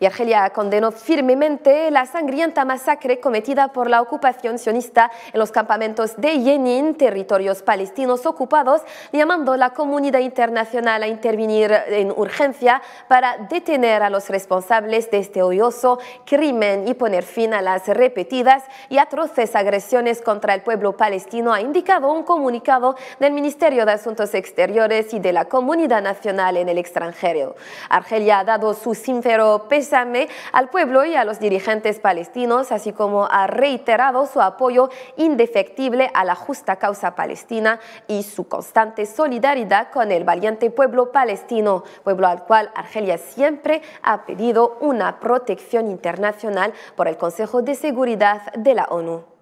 y Argelia condenó firmemente la sangrienta masacre cometida por la ocupación sionista en los campamentos de Yenin, territorios palestinos ocupados, llamando a la comunidad internacional a intervenir en urgencia para detener a los responsables de este odioso crimen y poner fin a las repetidas y atroces agresiones contra el pueblo palestino, ha indicado un comunicado del Ministerio de Asuntos Exteriores y de la Comunidad Nacional en el extranjero. Argelia ha dado su sincero al pueblo y a los dirigentes palestinos, así como ha reiterado su apoyo indefectible a la justa causa palestina y su constante solidaridad con el valiente pueblo palestino, pueblo al cual Argelia siempre ha pedido una protección internacional por el Consejo de Seguridad de la ONU.